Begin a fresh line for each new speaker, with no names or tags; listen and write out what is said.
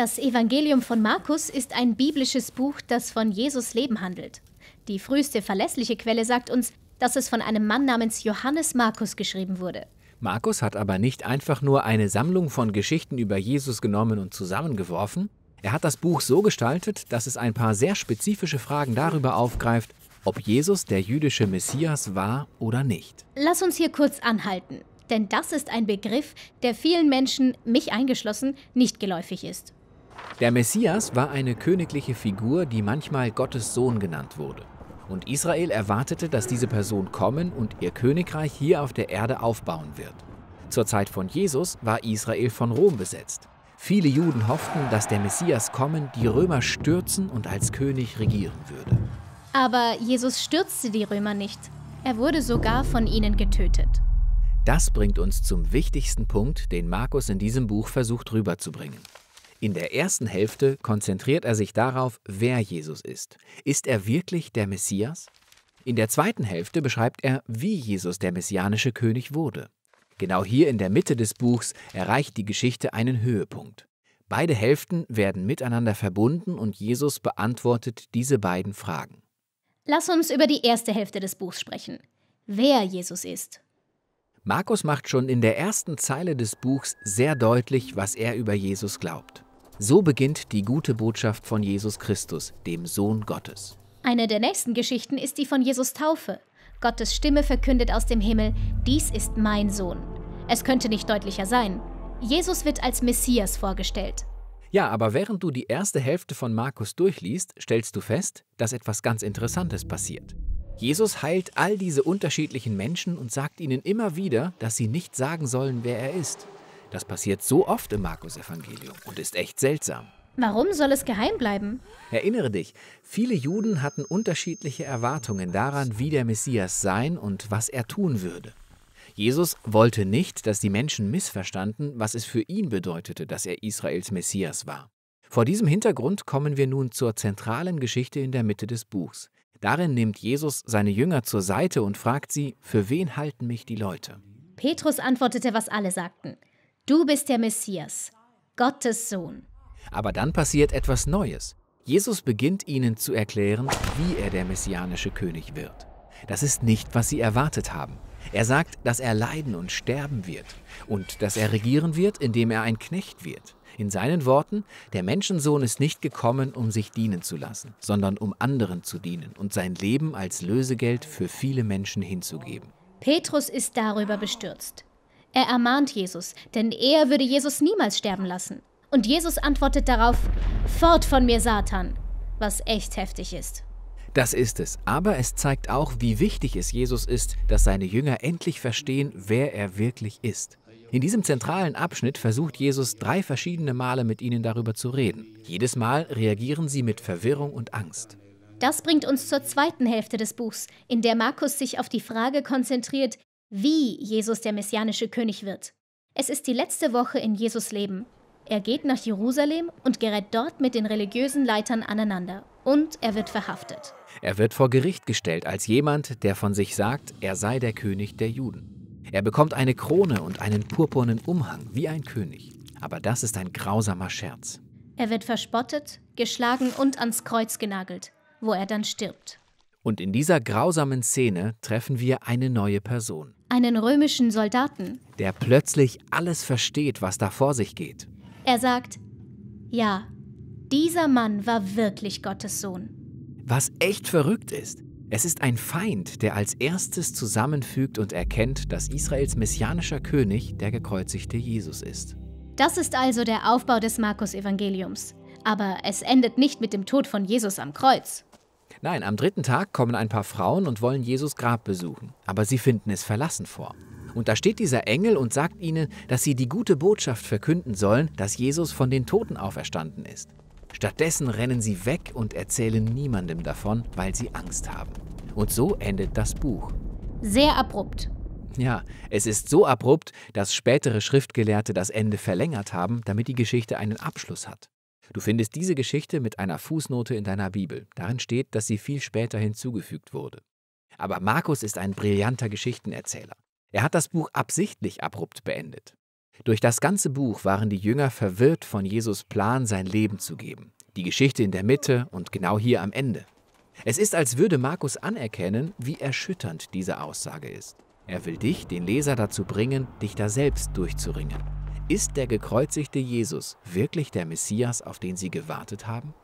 Das Evangelium von Markus ist ein biblisches Buch, das von Jesus Leben handelt. Die früheste verlässliche Quelle sagt uns, dass es von einem Mann namens Johannes Markus geschrieben wurde.
Markus hat aber nicht einfach nur eine Sammlung von Geschichten über Jesus genommen und zusammengeworfen. Er hat das Buch so gestaltet, dass es ein paar sehr spezifische Fragen darüber aufgreift, ob Jesus der jüdische Messias war oder nicht.
Lass uns hier kurz anhalten, denn das ist ein Begriff, der vielen Menschen, mich eingeschlossen, nicht geläufig ist.
Der Messias war eine königliche Figur, die manchmal Gottes Sohn genannt wurde. Und Israel erwartete, dass diese Person kommen und ihr Königreich hier auf der Erde aufbauen wird. Zur Zeit von Jesus war Israel von Rom besetzt. Viele Juden hofften, dass der Messias kommen, die Römer stürzen und als König regieren würde.
Aber Jesus stürzte die Römer nicht. Er wurde sogar von ihnen getötet.
Das bringt uns zum wichtigsten Punkt, den Markus in diesem Buch versucht rüberzubringen. In der ersten Hälfte konzentriert er sich darauf, wer Jesus ist. Ist er wirklich der Messias? In der zweiten Hälfte beschreibt er, wie Jesus der messianische König wurde. Genau hier in der Mitte des Buchs erreicht die Geschichte einen Höhepunkt. Beide Hälften werden miteinander verbunden und Jesus beantwortet diese beiden Fragen.
Lass uns über die erste Hälfte des Buchs sprechen. Wer Jesus ist.
Markus macht schon in der ersten Zeile des Buchs sehr deutlich, was er über Jesus glaubt. So beginnt die gute Botschaft von Jesus Christus, dem Sohn Gottes.
Eine der nächsten Geschichten ist die von Jesus Taufe. Gottes Stimme verkündet aus dem Himmel, dies ist mein Sohn. Es könnte nicht deutlicher sein. Jesus wird als Messias vorgestellt.
Ja, aber während du die erste Hälfte von Markus durchliest, stellst du fest, dass etwas ganz Interessantes passiert. Jesus heilt all diese unterschiedlichen Menschen und sagt ihnen immer wieder, dass sie nicht sagen sollen, wer er ist. Das passiert so oft im Markus-Evangelium und ist echt seltsam.
Warum soll es geheim bleiben?
Erinnere dich, viele Juden hatten unterschiedliche Erwartungen daran, wie der Messias sein und was er tun würde. Jesus wollte nicht, dass die Menschen missverstanden, was es für ihn bedeutete, dass er Israels Messias war. Vor diesem Hintergrund kommen wir nun zur zentralen Geschichte in der Mitte des Buchs. Darin nimmt Jesus seine Jünger zur Seite und fragt sie, für wen halten mich die Leute?
Petrus antwortete, was alle sagten. Du bist der Messias, Gottes Sohn.
Aber dann passiert etwas Neues. Jesus beginnt ihnen zu erklären, wie er der messianische König wird. Das ist nicht, was sie erwartet haben. Er sagt, dass er leiden und sterben wird und dass er regieren wird, indem er ein Knecht wird. In seinen Worten, der Menschensohn ist nicht gekommen, um sich dienen zu lassen, sondern um anderen zu dienen und sein Leben als Lösegeld für viele Menschen hinzugeben.
Petrus ist darüber bestürzt. Er ermahnt Jesus, denn er würde Jesus niemals sterben lassen. Und Jesus antwortet darauf, Fort von mir, Satan, was echt heftig ist.
Das ist es, aber es zeigt auch, wie wichtig es Jesus ist, dass seine Jünger endlich verstehen, wer er wirklich ist. In diesem zentralen Abschnitt versucht Jesus drei verschiedene Male mit ihnen darüber zu reden. Jedes Mal reagieren sie mit Verwirrung und Angst.
Das bringt uns zur zweiten Hälfte des Buchs, in der Markus sich auf die Frage konzentriert, wie Jesus der messianische König wird. Es ist die letzte Woche in Jesus Leben. Er geht nach Jerusalem und gerät dort mit den religiösen Leitern aneinander. Und er wird verhaftet.
Er wird vor Gericht gestellt als jemand, der von sich sagt, er sei der König der Juden. Er bekommt eine Krone und einen purpurnen Umhang wie ein König. Aber das ist ein grausamer Scherz.
Er wird verspottet, geschlagen und ans Kreuz genagelt, wo er dann stirbt.
Und in dieser grausamen Szene treffen wir eine neue Person.
Einen römischen Soldaten.
Der plötzlich alles versteht, was da vor sich geht.
Er sagt, ja, dieser Mann war wirklich Gottes Sohn.
Was echt verrückt ist. Es ist ein Feind, der als erstes zusammenfügt und erkennt, dass Israels messianischer König der gekreuzigte Jesus ist.
Das ist also der Aufbau des Markus-Evangeliums. Aber es endet nicht mit dem Tod von Jesus am Kreuz.
Nein, am dritten Tag kommen ein paar Frauen und wollen Jesus Grab besuchen, aber sie finden es verlassen vor. Und da steht dieser Engel und sagt ihnen, dass sie die gute Botschaft verkünden sollen, dass Jesus von den Toten auferstanden ist. Stattdessen rennen sie weg und erzählen niemandem davon, weil sie Angst haben. Und so endet das Buch.
Sehr abrupt.
Ja, es ist so abrupt, dass spätere Schriftgelehrte das Ende verlängert haben, damit die Geschichte einen Abschluss hat. Du findest diese Geschichte mit einer Fußnote in deiner Bibel. Darin steht, dass sie viel später hinzugefügt wurde. Aber Markus ist ein brillanter Geschichtenerzähler. Er hat das Buch absichtlich abrupt beendet. Durch das ganze Buch waren die Jünger verwirrt von Jesus Plan, sein Leben zu geben. Die Geschichte in der Mitte und genau hier am Ende. Es ist, als würde Markus anerkennen, wie erschütternd diese Aussage ist. Er will dich, den Leser, dazu bringen, dich da selbst durchzuringen. Ist der gekreuzigte Jesus wirklich der Messias, auf den sie gewartet haben?